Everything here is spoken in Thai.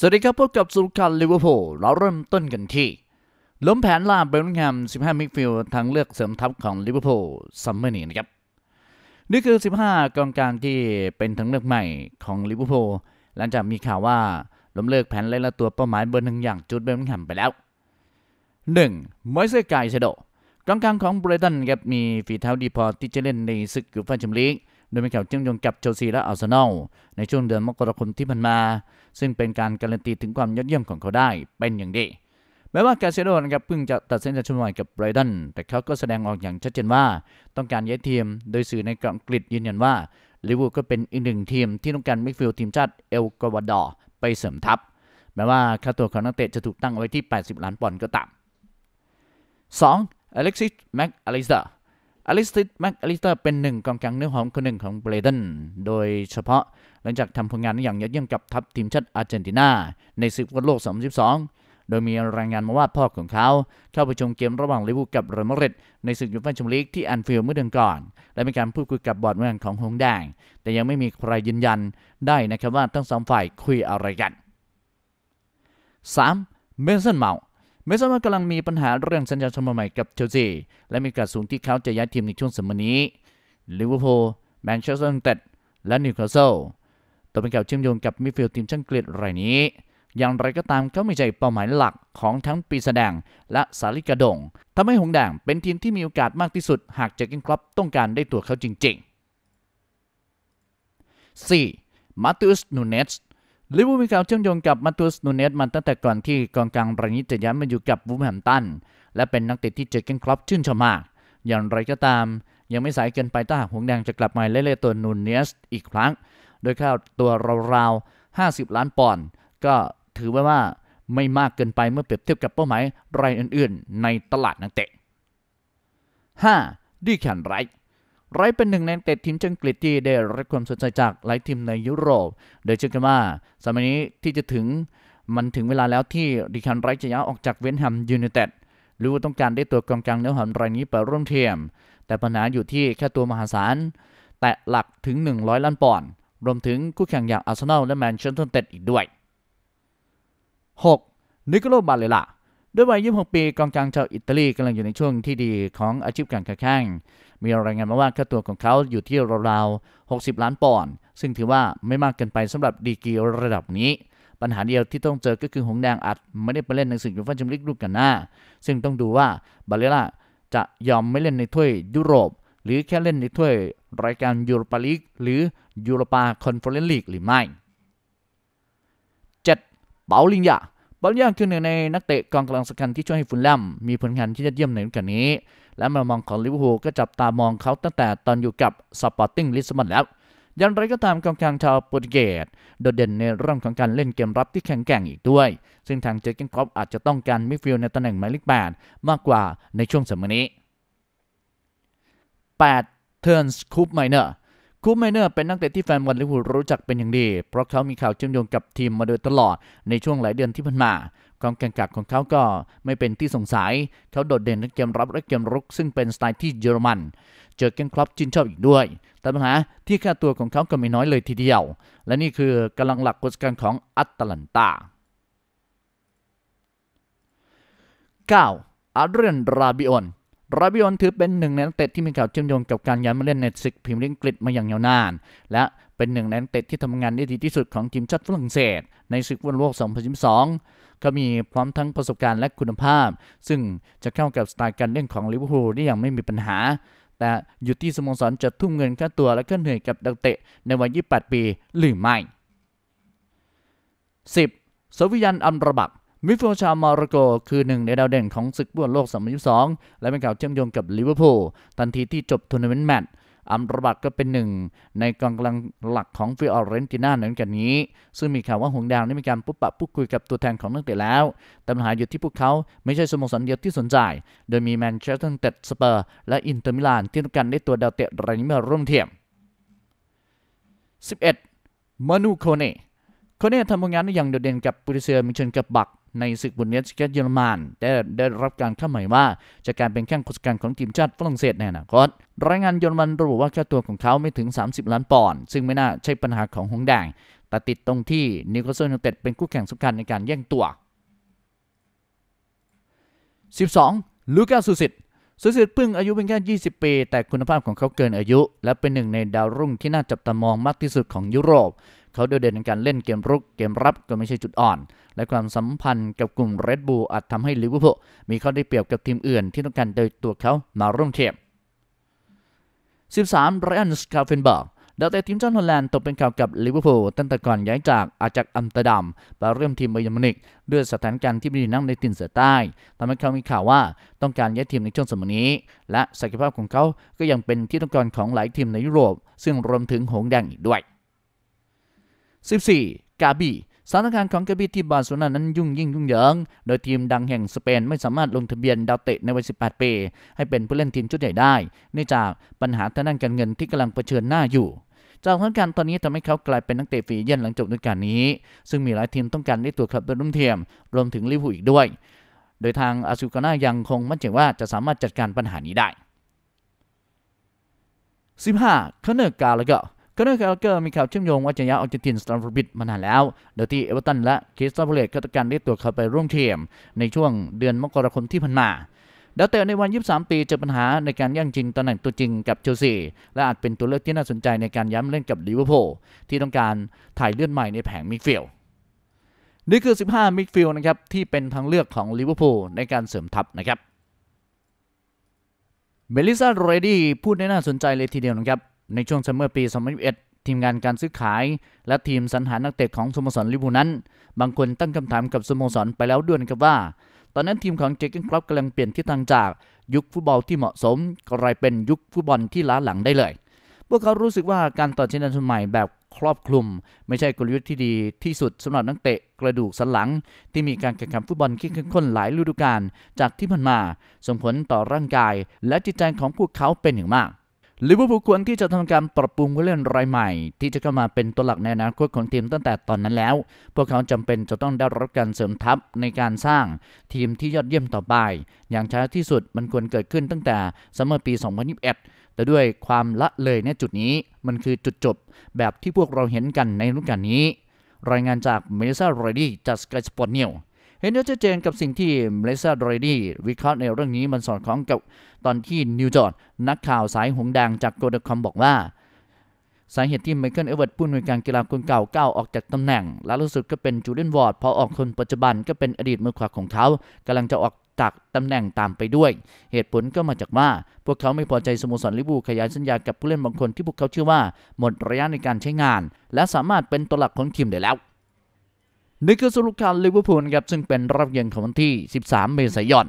สวัสดีครับพบกับสุขันลิเวอร์พูลเราเริ่มต้นกันที่ล้มแผนล่าเบลนแฮม15 มิดฟิลด์ทางเลือกเสริมทัพของลิเวอร์พูลซัมเมอร์นี้นะครับ นี่คือ 15กองกลางที่เป็นทางเลือกใหม่ของลิเวอร์พูลหลังจากมีข่าวว่าล้มเลิกแผนไล่ละตัวเป้าหมายเบอร์หนึ่งอย่างจูดเบลนแฮมไปแล้ว 1. มอยเซกายเชโดกองกลางของเบรตันครับมีฝีเท้าดีพอที่จะเล่นในศึกยูฟ่าแชมเปี้ยนลีกโดยมีข่าวเชื่อมโยงกับเชลซีและอาร์เซนอลในช่วงเดือนมกราคมที่ผ่านมา ซึ่งเป็นการการันตีถึงความยอดเยี่ยมของเขาได้เป็นอย่างดี แม้ว่าแกเซโดนะครับเพิ่งจะตัดสินใจชมม่กับไบรดันแต่เขาก็แสดงออกอย่างชัดเจนว่าต้องการย้ายทีมโดยสื่อในอังกฤษยืนยันว่าลิเวอร์พูลก็เป็นอีกหนึ่งทีมที่ต้องการมิดฟิลด์ทีมชาติเอลกวาดอร์ไปเสริมทัพแม้ว่าค่าตัวของนักเตะจะถูกตั้งไว้ที่ 80 ล้านปอนด์ก็ตาม 2. อเล็กซิสแม็กอลิสเตอร์อลิสติดแม็กอลิสเตอร์เป็นหนึ่งกองกลางเนื้อหอมคนหนึ่งของเบรเดนโดยเฉพาะหลังจากทำผลงานอย่างยอดเยี่ยมกับทัพทีมชาติอาร์เจนตินาในศึกฟุตบอลโลก2 0 2 2 โดยมีรายงานมาว่าพ่อของเขา เข้าไปชมเกมระหว่างลิเวอร์พูลกับเรอัลมาดริดในศึกยูฟ่าแชมเปี้ยนลีกที่แอนฟิลด์เมื่อเดือนก่อน และมีการพูดคุยกับบอร์ดเมืองของหงแดง แต่ยังไม่มีใครยืนยันได้นะครับว่าทั้งสองฝ่ายคุยอะไรกัน 3. เมเซนเมาเมสอนม่ากำลังมีปัญหาเรื่องสัญญาชมับใหม่กับเชลซีและมีโอกาสสูงที่เขาจะย้ายทีมในช่วงสัปดาห์นี้ลิเวอร์พูลแมนเชสเตอร์ยูไนเต็ดและนิวคาสเซิลตัวเป็นเก่าเชื่อมโยงกับมิดฟิลด์ทีมชั้นกรีรายนี้ อย่างไรก็ตามเขาไม่ใช่เป้าหมายหลักของทั้งปีแสดงและสาลิกาดงทำให้หงแดงเป็นทีมที่มีโอกาสมากที่สุด หากเจอกินครับต้องการได้ตัวเขาจริง ๆ 4. มาตุสนูเนสลิเวอร์พูลมีาเชื่อมโยงกับมาตุสนูเนสมาตั้งแต่ก่อนที่กองกลางรายนี้จะย้ายมาอยู่กับวูแฮมตันและเป็นนักเตะที่เจอเกนครอปชื่นชมมาก อย่างไรก็ตามยังไม่สายเกินไปถ้าหงแดงจะกลับมาเล่นตัวนูเนสอีกครั้ง โดยค่าตัวราวๆ 50 ล้านปอนด์ก็ถือว่าว่าไม่มากเกินไปเมื่อเปรียบเทียบกับเป้าหมายรายอื่นๆในตลาดนักเตะ 5. ดีแคนไรท์ไรเป็นหนึ่งในเตะทีมจังกฤษที่ได้รับความสนใจจากหลายทีมในยุโรป โดยเชื่อกันว่าสมัยนี้ที่จะถึงมันถึงเวลาแล้วที่ดิคันไรจะย้ายออกจากเวนแฮมยูไนเต็ด หรือว่าต้องการได้ตัวกองกลางเนื้อหอมรายนี้ไปร่วมเทียม แต่ปัญหาอยู่ที่แค่ตัวมหาศาลแตะหลักถึง 100 ล้านปอนด์ รวมถึงคู่แข่งอย่างอาร์เซนอลและแมนเชสเตอร์ยูไนเต็ดอีกด้วย 6. นิโคลบาเลล่าด้วยวัย26ปีกองกลางชาวอิตาลีกำลังอยู่ในช่วงที่ดีของอาชีพการค้าแข่งมีรายงานมาว่าค่าตัวของเขาอยู่ที่ราวๆ 60 ล้านปอนด์ซึ่งถือว่าไม่มากเกินไปสำหรับดีกีระดับนี้ ปัญหาเดียวที่ต้องเจอก็คือหงแดงอัดไม่ได้ไปเล่นในศึกยูฟ่าแชมเปี้ยนล์ลีกกันหน้า ซึ่งต้องดูว่าบาเลล่าจะยอมไม่เล่นในถ้วยยุโรป หรือแค่เล่นในถ้วยรายการยูโรปาลีกหรือยูโรปาคอนเฟอเรนซ์ลีกหรือไม่ 7. เปาลิงยาบอลยังคือหนึ่งในนักเตะกองกลางสำคัญที่ช่วยให้ฟุลแลมมีผลงานที่ยอดเยี่ยมในฤดูกาลนี้ และมามองของลิเวอร์พูลก็จับตามองเขาตั้งแต่ตอนอยู่กับสปอร์ติ้งลิสบอนแล้ว ยังไรก็ตามกองกลางชาวโปรตุเกสโดดเด่นในเรื่องของการเล่นเกมรับที่แข็งแกร่งอีกด้วย ซึ่งทางเจคเกนครอปอาจจะต้องการมิดฟิลด์ในตำแหน่งหมายเลขแปดมากกว่าในช่วงสมัยนี้8์นส์คูปไมเนอร์คูปไมเนอร์เป็นนักเตะที่แฟนบอลลิเวอร์พูลรู้จักเป็นอย่างดี เพราะเขามีข่าวเชื่อมโยงกับทีมมาโดยตลอดในช่วงหลายเดือนที่ผ่านมา ความแข่งกันของเขาก็ไม่เป็นที่สงสัย เขาโดดเด่นในเกมรับและเกมรุกซึ่งเป็นสไตล์ที่เยอรมัน เจอเกนคลับจินชอบอีกด้วย แต่ปัญหาที่ค่าตัวของเขาก็ไม่น้อยเลยทีเดียว และนี่คือกำลังหลักกฎการของอัตแลนตา 9. อาเดรนราบิออนราบิออนถือเป็นหนึ่งในนักเตะที่มีข่าวเชื่อมโยงกับการย้ายมาเล่นในศึกพรีเมียร์ลีกอังกฤษมาอย่างยาวนาน และเป็นหนึ่งในนักเตะที่ทำงานได้ดีที่สุดของทีมชาติฝรั่งเศส ในศึกฟุตบอลโลก 2022 ก็มีพร้อมทั้งประสบการณ์และคุณภาพ ซึ่งจะเข้ากับสไตล์การเล่นของลิเวอร์พูลได้อย่างไม่มีปัญหา แต่อยู่ที่สโมสรจะทุ่มเงินค่าตัวและกาเหนื่อยกับนักเตะในวัย 28 ปีหรือไม่ 10. สวิยันอัมรบักมิฟโล์ชาวมาร์โกคือหนึ่งในดาวเด่นของศึกบอลโลก2022และเป็นข่าวเชื่อมโยงกับลิเวอร์พูลทันทีที่จบทัวร์นาเมนต์แมตช์อัมรบัตก็เป็นหนึ่งในกองกำลังหลักของฟิออเรนติน่าในกันนี้ ซึ่งมีข่าวว่าหงดาวได้มีการพบปะพูดคุยกับตัวแทนของนักเตะแล้ว แต่ปัญหาอยู่ที่พวกเขาไม่ใช่สโมสรเดียวที่สนใจ โดยมีแมนเชสเตอร์ยูไนเต็ดสเปอร์ และอินเตอร์มิลานที่ต้องการได้ตัวดาวเตะรายนี้มาร่วมเทียม 11. มานูโคเน่โคเน่ทำผลงานได้อย่างโดดเด่นกับปูริเซียมิชนกับบักในศึกบุนเดสเกตเยอรมันได้ได้รับการข้าใหม่ว่าจะการเป็นแข้งคฆษกันของทีมชาติฝรั่งเศสในอนาคตรายงานเยอรมันระบุว่า ค่าตัวของเขาไม่ถึง 30 ล้านปอนด์ซึ่งไม่น่าใช่ปัญหาของหงแดง แต่ติดตรงที่นิโคลโซนยูเต็ดเป็นคู่แข่งสำคัญในการแย่งตัว 12. ลูกาสุสิตสุสิตพึ่งอายุเพียงแค่20 ปี แต่คุณภาพของเขาเกินอายุ และเป็นหนึ่งในดาวรุ่งที่น่าจับตามองมากที่สุดของยุโรป เขาโดดเด่นในการเล่นเกมรุก เกมรับก็ไม่ใช่จุดอ่อนและความสัมพันธ์กับกลุ่มเรดบูลอาจทำให้ลิเวอร์พูลมีข้อได้เปรียบกับทีมอื่นที่ต้องการโดยตัวเขามาร่วมเทียม13ไรอันสคาเฟนเบิร์กดาวเตะทีมชาติฮอลแลนด์ตกเป็นข่าวกับลิเวอร์พูลตั้งแต่ก่อนย้ายจากอาจากอัมสเตอร์ดัม ไปเริ่มทีมเบยมนิกด้วยสถานการณ์ที่ไม่ดีนักในตินเสือใต้ ทำให้เขามีข่าวว่าต้องการย้ายทีมในช่วงสมัยนี้ และศักยภาพของเขา ก็ยังเป็นที่ต้องการของหลายทีมในยุโรป ซึ่งรวมถึงหงแดงอีกด้วย14กาบีสถานการณ์ของกระบี่ที่บาร์เซโลนานั้นยุ่งยิ่งยุ่งเหยิง โดยทีมดังแห่งสเปนไม่สามารถลงทะเบียนดาวเตะในวัย 18 ปี ให้เป็นผู้เล่นทีมชุดใหญ่ได้เนื่องจากปัญหาทางด้านการเงินที่กำลังเผชิญหน้าอยู่จากสถานการณ์ตอนนี้ทำให้เขากลายเป็นนักเตะฝีเยี่ยนหลังจบฤดูกาลนี้ ซึ่งมีหลายทีมต้องการได้ตัวครับเป็นรุ่นเทียมรวมถึงลิเวอร์พูลอีกด้วย โดยทางอาซูกาน่ายังคงมั่นใจว่าจะสามารถจัดการปัญหานี้ได้ 15คเนอร์กาลเกอก็นั่นคือเกอร์มีข่าวเชื่อมโยงว่าจะย้ายออกจากทีมสตันฟอร์บิดมานานแล้ว โดยที่เอเวอร์ตันและคริสตัลพาลตก็ต้องการไร้ตัวเขาไปร่วมทีมในช่วงเดือนมกราคมที่ผ่านมาดาวเตะในวัน 23 ปีเจอปัญหาในการแย่งชิงตำแหน่งตัวจริงกับเชลซี และอาจเป็นตัวเลือกที่น่าสนใจในการย้ำเล่นกับลิเวอร์พูลที่ต้องการถ่ายเลือดใหม่ในแผงมิดฟิลด์นี่คือ 15มิดฟิลด์นะครับที่เป็นทางเลือกของลิเวอร์พูลในการเสริมทัพนะครับเมลิซาโรดี้พูดได้น่าสนใจเลยทีเดียวนะครับในช่วงซัมเมอร์ปี 2021 ทีมงานการซื้อขายและทีมสรรหานักเตะของสโมสรลิบูนั้น บางคนตั้งคำถามกับสโมสรไปแล้วด้วยกับว่า ตอนนั้นทีมของเจเกนครอปกำลังเปลี่ยนทิศทางจากยุคฟุตบอลที่เหมาะสมกลายเป็นยุคฟุตบอลที่ล้าหลังได้เลย พวกเขารู้สึกว่าการต่อเชนนันสมัยแบบครอบคลุม ไม่ใช่กลยุทธ์ที่ดีที่สุด สำหรับนักเตะกระดูกสันหลัง ที่มีการแข่งขันฟุตบอลที่เข้มข้นหลายฤดูกาลจากที่ผ่านมาส่งผลต่อร่างกายและจิตใจของพวกเขาเป็นอย่างมากลิเวอร์พูลควรที่จะทำการปรับปรุงผู้เล่นรายใหม่ ที่จะเข้ามาเป็นตัวหลักในอนาคตของทีมตั้งแต่ตอนนั้นแล้ว พวกเขาจำเป็นจะต้องได้รับการเสริมทัพในการสร้างทีมที่ยอดเยี่ยมต่อไป อย่างช้าที่สุดมันควรเกิดขึ้นตั้งแต่ซัมเมอร์ปี 2021 แต่ด้วยความละเลยในจุดนี้ มันคือจุดจบแบบที่พวกเราเห็นกันในรุ่นการนี้ รายงานจากเมซ่าโรดี้จากสกายสปอร์ตเนียลเห็นได้ชัดเจนกับสิ่งที่เลเซอร์ดรดี้วิเคราะห์ในเรื่องนี้มันสอดคล้องกับตอนที่นิวจอร์ดนักข่าวสายหงแดงจากโกลดคอมบอกว่า สาเหตุที่ไมเคิลเอเวิร์ตผู้ในวยการกีฬาคนเก่าก้าวออกจากตำแหน่ง และรู้สึกก็เป็นจูเลียนวอร์ดพอออกคนปัจจุบันก็เป็นอดีตมือขวาของเขากำลังจะออกจากตำแหน่งตามไปด้วย เหตุผลก็มาจากว่าพวกเขาไม่พอใจสโมสรลิบูขยายสัญญากับผู้เล่นบางคนที่พวกเขาเชื่อว่าหมดระยะในการใช้งาน และสามารถเป็นตัวหลักของทีมได้แล้วนี่คือสรุปการลิเวอร์พูลครับซึ่งเป็นรอบเย็นของวันที่ 13 เมษายน